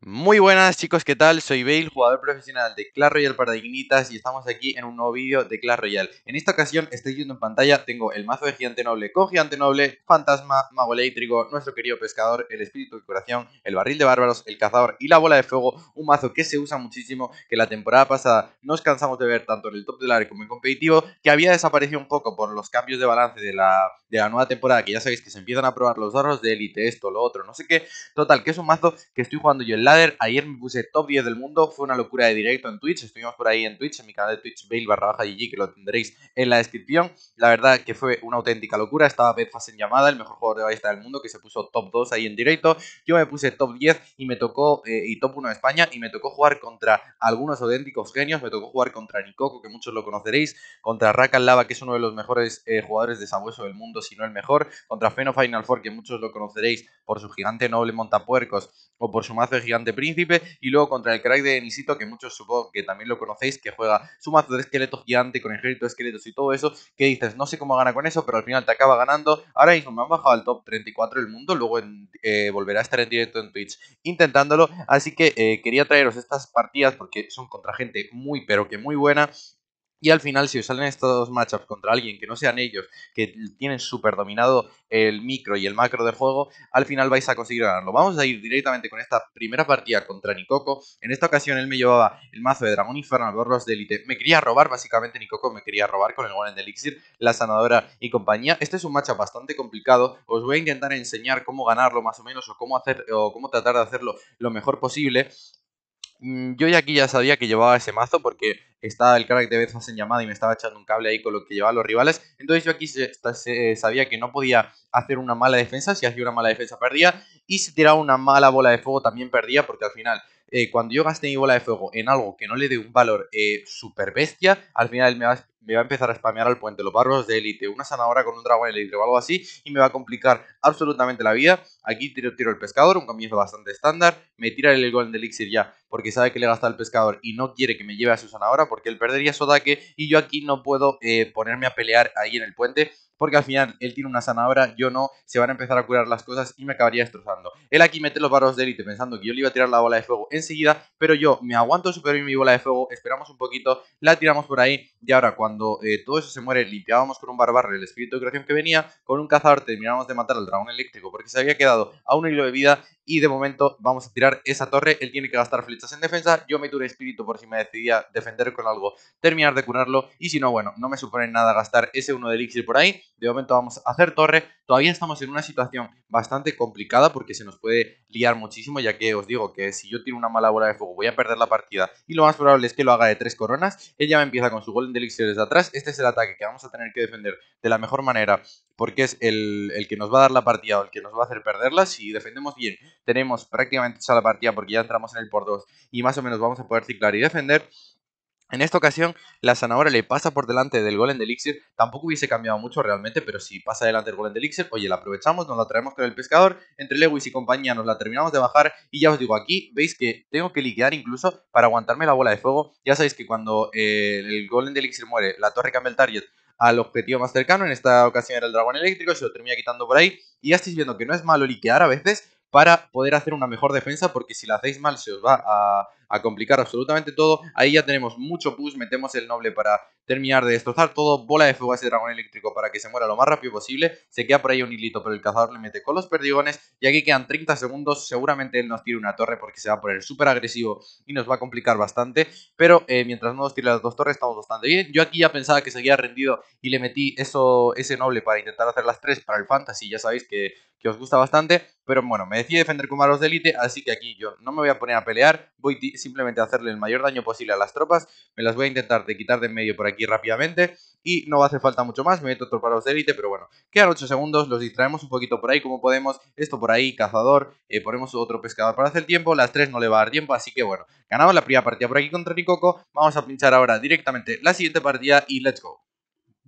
Muy buenas chicos, ¿qué tal? Soy Bale, jugador profesional de Clash Royale para Dignitas y estamos aquí en un nuevo vídeo de Clash Royale. En esta ocasión estoy viendo en pantalla, tengo el mazo de Gigante Noble con Gigante Noble, Fantasma, Mago Eléctrico, nuestro querido Pescador, el Espíritu de Curación, el Barril de Bárbaros, el Cazador y la Bola de Fuego, un mazo que se usa muchísimo, que la temporada pasada nos cansamos de ver tanto en el top del área como en competitivo, que había desaparecido un poco por los cambios de balance de la, de la nueva temporada, que ya sabéis que se empiezan a probar los Dorros de élite, esto, lo otro, no sé qué. Total, que es un mazo que estoy jugando yo en Ladder. Ayer me puse top 10 del mundo, fue una locura de directo en Twitch. Estuvimos por ahí en Twitch, en mi canal de Twitch, bail barra baja GG, que lo tendréis en la descripción. La verdad que fue una auténtica locura. Estaba Beth en llamada, el mejor jugador de ballesta del mundo, que se puso top 2 ahí en directo. Yo me puse top 10 y me tocó, eh, y top 1 de España, y me tocó jugar contra algunos auténticos genios. Me tocó jugar contra Nikoko, que muchos lo conoceréis, contra Rakan Lava, que es uno de los mejores eh, jugadores de sabueso del mundo, si no el mejor, contra Feno Final Four, que muchos lo conoceréis por su gigante noble montapuercos o por su mazo gigante Príncipe, y luego contra el crack de Nisito, que muchos supongo que también lo conocéis, que juega su mazo de esqueletos gigante con ejército de esqueletos y todo eso, que dices, no sé cómo gana con eso, pero al final te acaba ganando. Ahora mismo me han bajado al top 34 del mundo, luego eh, volverá a estar en directo en Twitch intentándolo, así que eh, quería traeros estas partidas porque son contra gente muy, pero que muy buena, y al final, si os salen estos matchups contra alguien que no sean ellos, que tienen súper dominado el micro y el macro del juego, al final vais a conseguir ganarlo. Vamos a ir directamente con esta primera partida contra Nikoko. En esta ocasión él me llevaba el mazo de Dragón Infernal, Borros de Elite. Me quería robar, básicamente Nikoko me quería robar con el Golem de Elixir, la Sanadora y compañía. Este es un matchup bastante complicado. Os voy a intentar enseñar cómo ganarlo más o menos o cómo, hacer, o cómo tratar de hacerlo lo mejor posible. Mm, yo ya aquí ya sabía que llevaba ese mazo porque estaba el crack de vez en llamada y me estaba echando un cable ahí con lo que llevaba los rivales. Entonces yo aquí se, eh, sabía que no podía hacer una mala defensa. Si hacía una mala defensa perdía. Y si tiraba una mala bola de fuego también perdía porque al final... Eh, cuando yo gaste mi bola de fuego en algo que no le dé un valor eh, super bestia, al final me va, a me va a empezar a spamear al puente, los barros de élite, una zanahora con un dragón élite o algo así, y me va a complicar absolutamente la vida. Aquí tiro, el pescador, un comienzo bastante estándar, me tira el golden elixir ya, porque sabe que le gasta el pescador y no quiere que me lleve a su zanahora. porque él perdería su ataque, y yo aquí no puedo eh, ponerme a pelear ahí en el puente, porque al final él tiene una zanahora. yo no, se van a empezar a curar las cosas y me acabaría destrozando. Él aquí mete los barros de élite pensando que yo le iba a tirar la bola de fuego enseguida, pero yo me aguanto super bien mi bola de fuego, esperamos un poquito, la tiramos por ahí y ahora, cuando eh, todo eso se muere, limpiábamos con un barbaro el espíritu de creación que venía, con un cazador terminábamos de matar al dragón eléctrico porque se había quedado a un hilo de vida y de momento vamos a tirar esa torre, él tiene que gastar flechas en defensa, yo me turé espíritu por si me decidía defender con algo, terminar de curarlo y si no, bueno, no me supone nada gastar ese uno de elixir por ahí, de momento vamos a hacer torre, todavía estamos en una situación bastante complicada porque se nos puede liar muchísimo ya que os digo que si yo tiro una mala bola de fuego voy a perder la partida y lo más probable es que lo haga de tres coronas, ella me empieza con su golden Elixir desde atrás, este es el ataque que vamos a tener que defender de la mejor manera, porque es el, el, que nos va a dar la partida o el que nos va a hacer perderla. Si defendemos bien, tenemos prácticamente Ya la partida porque ya entramos en el por 2 y más o menos vamos a poder ciclar y defender. En esta ocasión, la zanahoria le pasa por delante del golem de elixir. Tampoco hubiese cambiado mucho realmente, pero si pasa delante del golem de elixir, oye, la aprovechamos, nos la traemos con el pescador. Entre Lewis y compañía nos la terminamos de bajar. Y ya os digo, aquí veis que tengo que liquear incluso para aguantarme la bola de fuego. Ya sabéis que cuando eh, el golem de elixir muere, la torre cambia el target al objetivo más cercano. En esta ocasión era el dragón eléctrico, se lo termina quitando por ahí. Y ya estáis viendo que no es malo liquear a veces para poder hacer una mejor defensa, porque si la hacéis mal se os va a a complicar absolutamente todo. Ahí ya tenemos mucho push, metemos el noble para terminar de destrozar todo, bola de fuego a ese dragón eléctrico para que se muera lo más rápido posible, se queda por ahí un hilito, pero el cazador le mete con los perdigones y aquí quedan 30 segundos, seguramente él nos tire una torre porque se va a poner súper agresivo y nos va a complicar bastante, pero eh, mientras no nos tire las dos torres estamos bastante bien, yo aquí ya pensaba que había rendido y le metí eso, ese noble para intentar hacer las tres para el fantasy, ya sabéis que, que os gusta bastante, pero bueno, me decidí defender con malos de élite, así que aquí yo no me voy a poner a pelear, voy simplemente hacerle el mayor daño posible a las tropas. Me las voy a intentar de quitar de en medio por aquí rápidamente y no va a hacer falta mucho más, me meto otro para los de élite, pero bueno, quedan 8 segundos, los distraemos un poquito por ahí como podemos, esto por ahí, cazador, eh, ponemos otro pescador para hacer tiempo, las 3 no le va a dar tiempo, así que bueno, ganamos la primera partida por aquí contra Nikoko, vamos a pinchar ahora directamente la siguiente partida y let's go.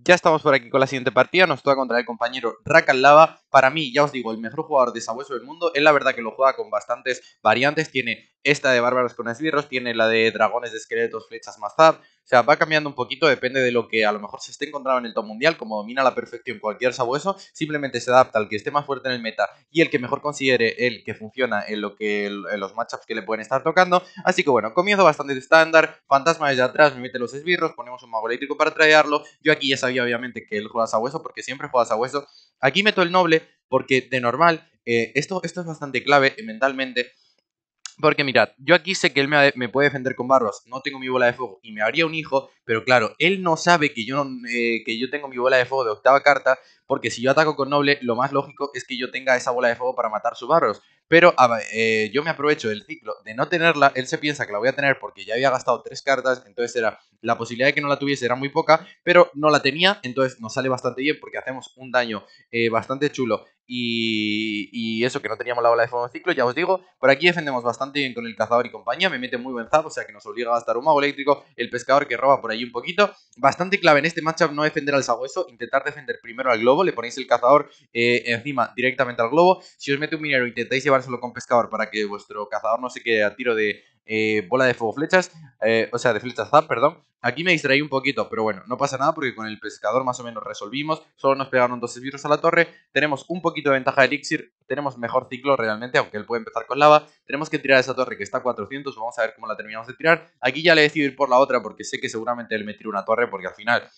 Ya estamos por aquí con la siguiente partida, nos toca contra el compañero Rakan Lava. Para mí, ya os digo, el mejor jugador de sabueso del mundo. Él la verdad que lo juega con bastantes variantes. Tiene esta de bárbaros con esbirros, tiene la de dragones de esqueletos, flechas, mazar, o sea, va cambiando un poquito, depende de lo que a lo mejor se esté encontrando en el top mundial, como domina la perfección cualquier sabueso, simplemente se adapta al que esté más fuerte en el meta y el que mejor considere el que funciona en lo que en los matchups que le pueden estar tocando. Así que bueno, comienzo bastante estándar, fantasma desde atrás, me mete los esbirros, ponemos un mago eléctrico para traerlo. Yo aquí ya sabía obviamente que él juega sabueso porque siempre juega sabueso. Aquí meto el noble porque de normal, eh, esto, esto es bastante clave mentalmente porque mirad, yo aquí sé que él me, puede defender con barros, no tengo mi bola de fuego y me haría un hijo, pero claro, él no sabe que yo, eh, que yo tengo mi bola de fuego de octava carta, porque si yo ataco con noble, lo más lógico es que yo tenga esa bola de fuego para matar sus barros. Pero eh, yo me aprovecho del ciclo de no tenerla. Él se piensa que la voy a tener porque ya había gastado tres cartas. Entonces era la posibilidad de que no la tuviese era muy poca. Pero no la tenía. Entonces nos sale bastante bien porque hacemos un daño eh, bastante chulo. Y, y, eso que no teníamos la bola de fondo ciclo, ya os digo, por aquí defendemos bastante bien con el cazador y compañía, me mete muy buen zap, o sea que nos obliga a gastar un mago eléctrico, el pescador que roba por ahí un poquito, bastante clave en este matchup no defender al sabueso, intentar defender primero al globo, le ponéis el cazador eh, encima directamente al globo, si os mete un minero intentáis llevar Solo con pescador para que vuestro cazador no se quede a tiro de eh, bola de fuego flechas, eh, o sea, de flechas zap, perdón. Aquí me distraí un poquito, pero bueno, no pasa nada porque con el pescador más o menos resolvimos. Solo nos pegaron dos esbirros a la torre. Tenemos un poquito de ventaja de elixir. Tenemos mejor ciclo realmente, aunque él puede empezar con lava. Tenemos que tirar esa torre que está a 400. Vamos a ver cómo la terminamos de tirar. Aquí ya le decidido ir por la otra porque sé que seguramente él me tira una torre porque al final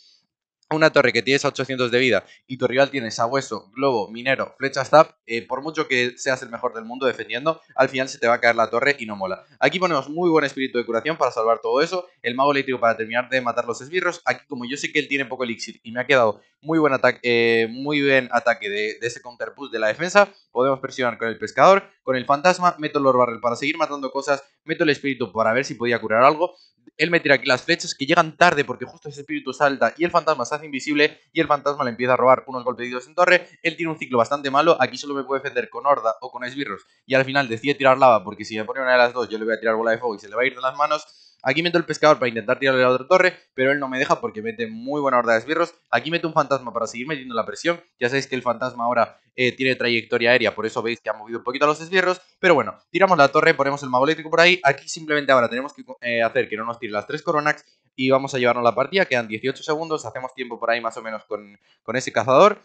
una torre que tienes a 800 de vida y tu rival tiene sabueso, globo, minero, flecha stab, eh, por mucho que seas el mejor del mundo defendiendo, al final se te va a caer la torre y no mola. Aquí ponemos muy buen espíritu de curación para salvar todo eso, el mago eléctrico para terminar de matar los esbirros, aquí como yo sé que él tiene poco elixir y me ha quedado muy buen, ataque, eh, muy buen ataque de, ese counter push de la defensa, podemos presionar con el pescador, con el fantasma, meto Lord barrel para seguir matando cosas, meto el espíritu para ver si podía curar algo, él me tira aquí las flechas que llegan tarde porque justo ese espíritu salta y el fantasma se invisible y el fantasma le empieza a robar unos golpecitos en torre. Él tiene un ciclo bastante malo, aquí solo me puede defender con horda o con esbirros y al final decide tirar lava porque si me pone una de las dos yo le voy a tirar bola de fuego y se le va a ir de las manos Aquí meto el pescador para intentar tirarle la otra torre, pero él no me deja porque mete muy buena horda de esbirros. Aquí meto un fantasma para seguir metiendo la presión. Ya sabéis que el fantasma ahora eh, tiene trayectoria aérea, por eso veis que ha movido un poquito a los esbirros. Pero bueno, tiramos la torre, ponemos el mago eléctrico por ahí. Aquí simplemente ahora tenemos que eh, hacer que no nos tire las tres coronas y vamos a llevarnos la partida. Quedan 18 segundos, hacemos tiempo por ahí más o menos con, con ese cazador.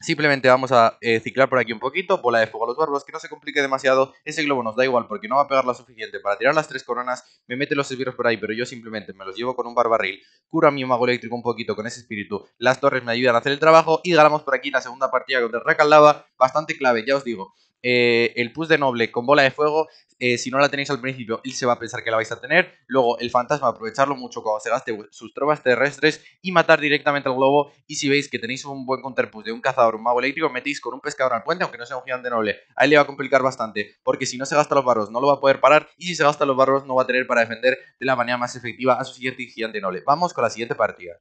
Simplemente vamos a eh, ciclar por aquí un poquito, bola de fuego a los barbos que no se complique demasiado, ese globo nos da igual porque no va a pegar lo suficiente para tirar las tres coronas, me mete los esbirros por ahí, pero yo simplemente me los llevo con un barbarril, cura mi mago eléctrico un poquito con ese espíritu, las torres me ayudan a hacer el trabajo y ganamos por aquí la segunda partida contra te recalaba bastante clave, ya os digo. Eh, el push de noble con bola de fuego, eh, si no la tenéis al principio, él se va a pensar que la vais a tener. Luego el fantasma, aprovecharlo mucho cuando se gaste sus tropas terrestres y matar directamente al globo. Y si veis que tenéis un buen push de un cazador, un mago eléctrico, metéis con un pescador al puente, aunque no sea un gigante noble. ahí le va a complicar bastante, porque si no se gasta los barros no lo va a poder parar. Y si se gasta los barros no va a tener para defender de la manera más efectiva a su siguiente gigante noble. Vamos con la siguiente partida.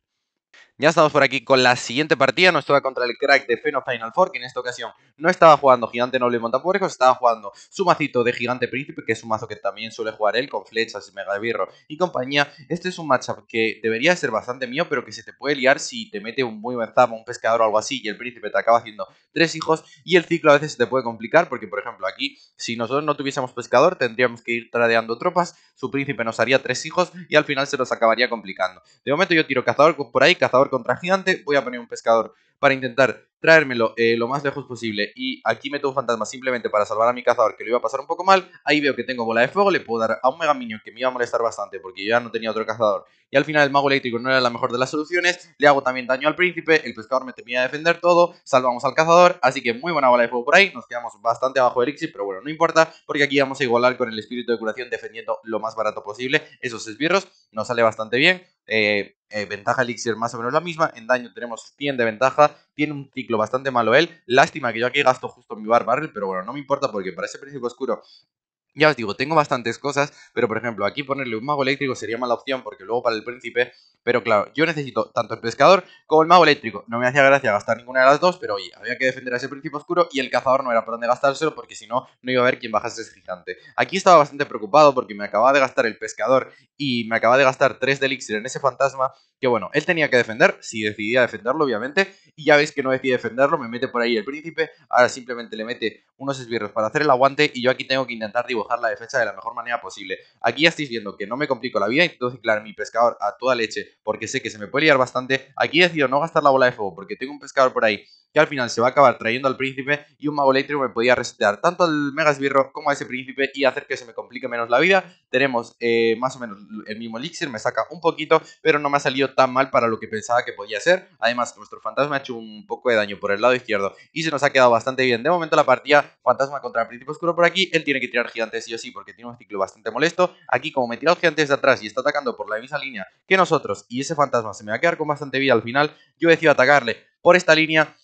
Ya estamos por aquí con la siguiente partida, nos toca contra el crack de Feno Final Four, que en esta ocasión no estaba jugando Gigante Noble Montapuercos, estaba jugando su macito de Gigante Príncipe, que es un mazo que también suele jugar él, con flechas, y mega birro y compañía. Este es un matchup que debería ser bastante mío, pero que se te puede liar si te mete un muy buen un pescador o algo así, y el Príncipe te acaba haciendo tres hijos, y el ciclo a veces se te puede complicar, porque por ejemplo aquí, si nosotros no tuviésemos pescador, tendríamos que ir tradeando tropas, su Príncipe nos haría tres hijos, y al final se nos acabaría complicando. De momento yo tiro cazador por ahí, cazador contra gigante, voy a poner un pescador para intentar traérmelo eh, lo más lejos posible y aquí meto un fantasma simplemente para salvar a mi cazador que lo iba a pasar un poco mal, ahí veo que tengo bola de fuego, le puedo dar a un mega minion que me iba a molestar bastante porque yo ya no tenía otro cazador y al final el mago eléctrico no era la mejor de las soluciones, le hago también daño al príncipe, el pescador me temía defender todo, salvamos al cazador, así que muy buena bola de fuego por ahí, nos quedamos bastante abajo de Elixir, pero bueno, no importa porque aquí vamos a igualar con el espíritu de curación defendiendo lo más barato posible esos esbirros, nos sale bastante bien, eh, eh, ventaja elixir más o menos la misma, en daño tenemos 100 de ventaja tiene un ciclo bastante malo él. Lástima que yo aquí gasto justo mi bar barrel, pero bueno, no me importa porque para ese príncipe oscuro ya os digo, tengo bastantes cosas, pero por ejemplo, aquí ponerle un mago eléctrico sería mala opción porque luego para el príncipe... Pero claro, yo necesito tanto el pescador como el mago eléctrico. No me hacía gracia gastar ninguna de las dos, pero oye, había que defender a ese príncipe oscuro y el cazador no era para dónde gastárselo porque si no, no iba a haber quién bajase ese gigante. Aquí estaba bastante preocupado porque me acababa de gastar el pescador y me acababa de gastar tres de elixir en ese fantasma. Que bueno, él tenía que defender, si decidía defenderlo obviamente, y ya veis que no decide defenderlo, me mete por ahí el príncipe, ahora simplemente le mete unos esbirros para hacer el aguante y yo aquí tengo que intentar digo la defensa de la mejor manera posible. Aquí ya estáis viendo que no me complico la vida, intento ciclar mi pescador a toda leche porque sé que se me puede liar bastante. Aquí he decido no gastar la bola de fuego porque tengo un pescador por ahí que al final se va a acabar trayendo al príncipe y un mago eléctrico me podía resetear tanto al mega esbirro como a ese príncipe y hacer que se me complique menos la vida. Tenemos eh, más o menos el mismo elixir, me saca un poquito, pero no me ha salido tan mal para lo que pensaba que podía ser. Además, nuestro fantasma ha hecho un poco de daño por el lado izquierdo y se nos ha quedado bastante bien. De momento la partida, fantasma contra el príncipe oscuro por aquí, él tiene que tirar gigante sí o sí, porque tiene un ciclo bastante molesto. Aquí, como me tira el gigante de atrás y está atacando por la misma línea que nosotros, y ese fantasma se me va a quedar con bastante vida al final, yo decido atacarle por esta línea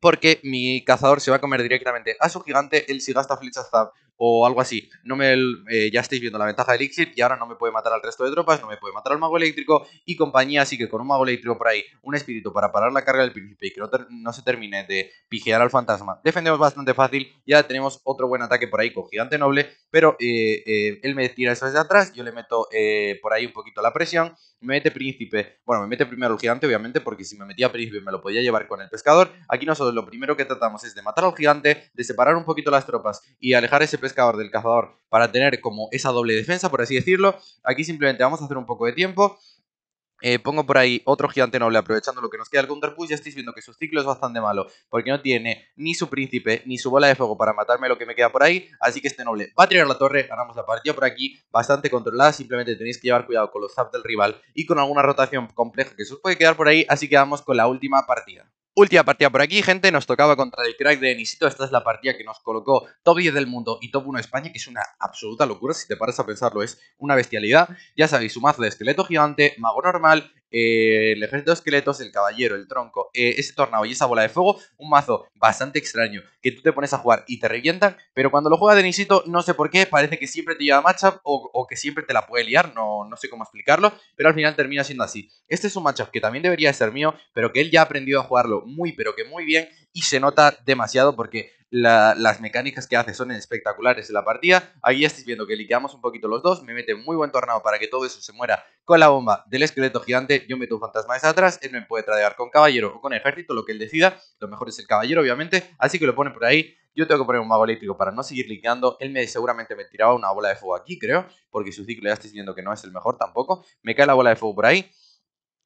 porque mi cazador se va a comer directamente a su gigante, él si gasta flechas zap o algo así. No me, eh, ya estáis viendo la ventaja de Elixir y ahora no me puede matar al resto de tropas, no me puede matar al mago eléctrico y compañía, así que con un mago eléctrico por ahí, un espíritu para parar la carga del príncipe y que no, se termine de pigear al fantasma. Defendemos bastante fácil, ya tenemos otro buen ataque por ahí con gigante noble, pero eh, eh, él me tira eso desde atrás, yo le meto por ahí un poquito la presión, me mete príncipe, bueno, me mete primero el gigante obviamente porque si me metía príncipe me lo podía llevar con el pescador. Aquí nosotros lo primero que tratamos es de matar al gigante, de separar un poquito las tropas y alejar ese pescador pescador del cazador para tener como esa doble defensa, por así decirlo. Aquí simplemente vamos a hacer un poco de tiempo. Eh, pongo por ahí otro gigante noble aprovechando lo que nos queda counter push, Ya estáis viendo que su ciclo es bastante malo porque no tiene ni su príncipe ni su bola de fuego para matarme lo que me queda por ahí. Así que este noble va a tirar la torre. Ganamos la partida por aquí bastante controlada. Simplemente tenéis que llevar cuidado con los zaps del rival y con alguna rotación compleja que se os puede quedar por ahí. Así que vamos con la última partida. Última partida por aquí, gente, nos tocaba contra el crack de Nisito, esta es la partida que nos colocó top 10 del mundo y top 1 de España, que es una absoluta locura, si te paras a pensarlo, es una bestialidad. Ya sabéis, su mazo de esqueleto gigante, mago normal, eh, el ejército de esqueletos, el caballero, el tronco, eh, ese tornado y esa bola de fuego, un mazo bastante extraño que tú te pones a jugar y te revientan, pero cuando lo juega Denisito, no sé por qué, parece que siempre te lleva matchup o, o que siempre te la puede liar, no, no sé cómo explicarlo, pero al final termina siendo así. Este es un matchup que también debería ser mío, pero que él ya ha aprendido a jugarlo muy, pero que muy bien y se nota demasiado porque las mecánicas que hace son espectaculares en la partida. Aquí ya estáis viendo que liqueamos un poquito los dos, me mete muy buen tornado para que todo eso se muera con la bomba del esqueleto gigante, yo meto un fantasma desde atrás, él me puede tradear con caballero o con ejército, lo que él decida, lo mejor es el caballero obviamente, así que lo pone por ahí, yo tengo que poner un mago eléctrico para no seguir liqueando, él me seguramente me tiraba una bola de fuego aquí creo, porque su ciclo ya estáis viendo que no es el mejor tampoco, me cae la bola de fuego por ahí,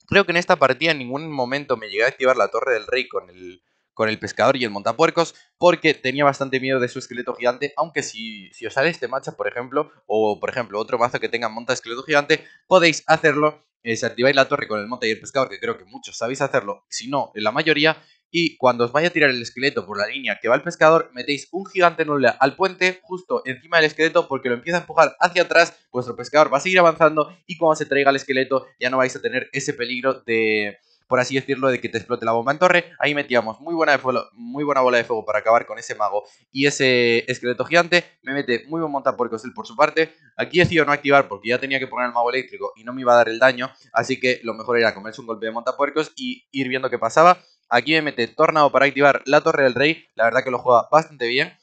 creo que en esta partida en ningún momento me llegué a activar la torre del rey con el con el pescador y el montapuercos, porque tenía bastante miedo de su esqueleto gigante, aunque si, si os sale este macho, por ejemplo, o por ejemplo otro mazo que tenga monta esqueleto gigante, podéis hacerlo, eh, activáis la torre con el monta y el pescador, que creo que muchos sabéis hacerlo, si no, la mayoría, y cuando os vaya a tirar el esqueleto por la línea que va el pescador, metéis un gigante nula al puente justo encima del esqueleto porque lo empieza a empujar hacia atrás, vuestro pescador va a seguir avanzando y cuando se traiga el esqueleto ya no vais a tener ese peligro de por así decirlo, de que te explote la bomba en torre. Ahí metíamos muy buena, muy buena bola de fuego para acabar con ese mago y ese esqueleto gigante. Me mete muy buen montapuercos él por su parte. Aquí decidido no activar porque ya tenía que poner el mago eléctrico y no me iba a dar el daño. Así que lo mejor era comerse un golpe de montapuercos y ir viendo qué pasaba. Aquí me mete Tornado para activar la Torre del Rey. La verdad que lo juega bastante bien.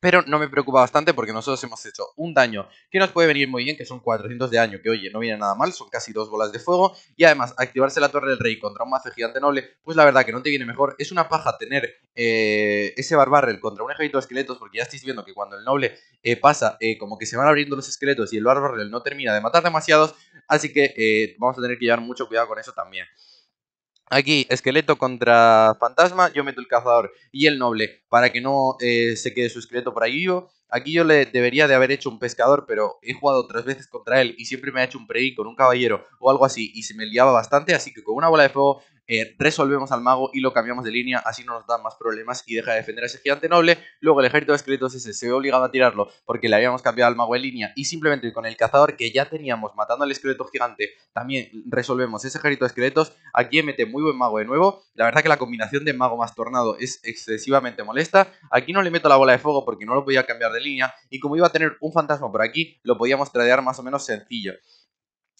Pero no me preocupa bastante porque nosotros hemos hecho un daño que nos puede venir muy bien, que son 400 de daño, que oye, no viene nada mal, son casi dos bolas de fuego. Y además, activarse la Torre del Rey contra un mazo gigante noble, pues la verdad que no te viene mejor. Es una paja tener eh, ese Barbarrel contra un ejército de esqueletos, porque ya estáis viendo que cuando el noble eh, pasa, eh, como que se van abriendo los esqueletos y el Barbarrel no termina de matar demasiados. Así que vamos a tener que llevar mucho cuidado con eso también. Aquí, esqueleto contra fantasma, yo meto el cazador y el noble para que no eh, se quede su esqueleto por ahí vivo. Aquí yo le debería de haber hecho un pescador, pero he jugado otras veces contra él y siempre me ha hecho un prey con un caballero o algo así y se me liaba bastante, así que con una bola de fuego eh, resolvemos al mago y lo cambiamos de línea, así no nos da más problemas y deja de defender a ese gigante noble. Luego el ejército de esqueletos ese se ve obligado a tirarlo porque le habíamos cambiado al mago de línea y simplemente con el cazador que ya teníamos matando al esqueleto gigante también resolvemos ese ejército de esqueletos. Aquí mete muy buen mago de nuevo. La verdad que la combinación de mago más tornado es excesivamente molesta. Aquí no le meto la bola de fuego porque no lo podía cambiar de línea y como iba a tener un fantasma por aquí lo podíamos tradear más o menos sencillo.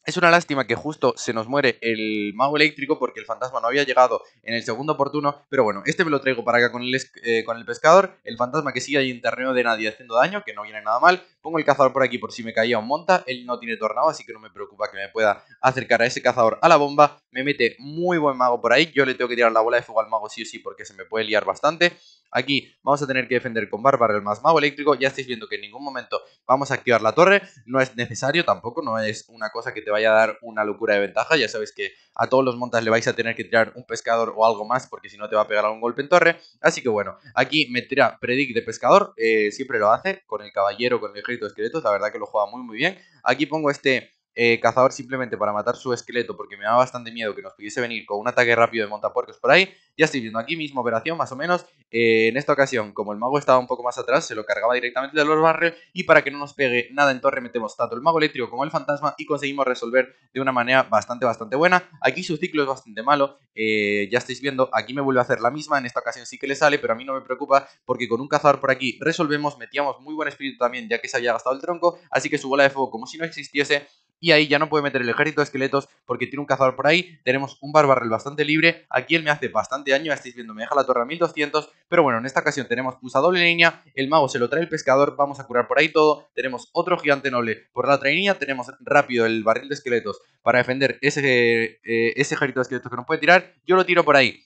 Es una lástima que justo se nos muere el mago eléctrico porque el fantasma no había llegado en el segundo oportuno. Pero bueno, este me lo traigo para acá con el, eh, con el pescador. El fantasma que sigue ahí en terreno de nadie haciendo daño, que no viene nada mal. Pongo el cazador por aquí por si me caía un monta. Él no tiene tornado, así que no me preocupa que me pueda acercar a ese cazador a la bomba. Me mete muy buen mago por ahí. Yo le tengo que tirar la bola de fuego al mago sí o sí porque se me puede liar bastante. Aquí vamos a tener que defender con bárbaro el más mago eléctrico. Ya estáis viendo que en ningún momento vamos a activar la torre. No es necesario tampoco, no es una cosa que te vaya a dar una locura de ventaja. Ya sabéis que a todos los montas le vais a tener que tirar un pescador o algo más porque si no te va a pegar algún golpe en torre. Así que bueno, aquí me tira predic de pescador, eh, siempre lo hace con el caballero, con el ejército de esqueletos, la verdad que lo juega muy muy bien. Aquí pongo este eh, cazador simplemente para matar su esqueleto porque me daba bastante miedo que nos pudiese venir con un ataque rápido de montapuercos por ahí. Ya estoy viendo aquí mismo operación más o menos. Eh, en esta ocasión, como el mago estaba un poco más atrás, se lo cargaba directamente de los barrios y para que no nos pegue nada en torre metemos tanto el mago eléctrico como el fantasma y conseguimos resolver de una manera bastante bastante buena. Aquí su ciclo es bastante malo, eh, ya estáis viendo, aquí me vuelve a hacer la misma, en esta ocasión sí que le sale, pero a mí no me preocupa porque con un cazador por aquí resolvemos, metíamos muy buen espíritu también ya que se había gastado el tronco, así que su bola de fuego como si no existiese y ahí ya no puede meter el ejército de esqueletos porque tiene un cazador por ahí, tenemos un barbarril bastante libre, aquí él me hace bastante daño, estáis viendo, me deja la torre a 1200, pero bueno, en esta ocasión tenemos pulsa doble línea, el mago se lo trae el pescador, vamos a curar por ahí todo, tenemos otro gigante noble por la otra línea, tenemos rápido el barril de esqueletos para defender ese, eh, ese ejército de esqueletos que no puede tirar, yo lo tiro por ahí,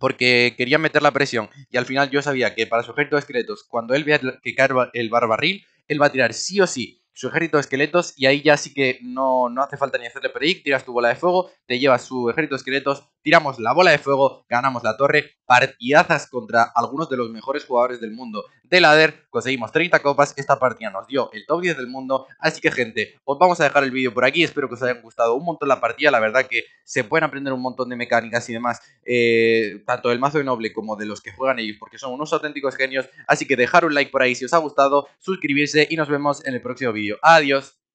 porque quería meter la presión y al final yo sabía que para su ejército de esqueletos, cuando él vea que cae el barbarril, él va a tirar sí o sí su ejército de esqueletos y ahí ya sí que no, no hace falta ni hacerle predict, tiras tu bola de fuego, te llevas su ejército de esqueletos, tiramos la bola de fuego, ganamos la torre, partidazas contra algunos de los mejores jugadores del mundo de lader. conseguimos 30 copas, esta partida nos dio el top 10 del mundo, así que gente, os vamos a dejar el vídeo por aquí, espero que os hayan gustado un montón la partida, la verdad que se pueden aprender un montón de mecánicas y demás, eh, tanto del mazo de noble como de los que juegan ellos, porque son unos auténticos genios, así que dejar un like por ahí si os ha gustado, suscribirse y nos vemos en el próximo vídeo, adiós.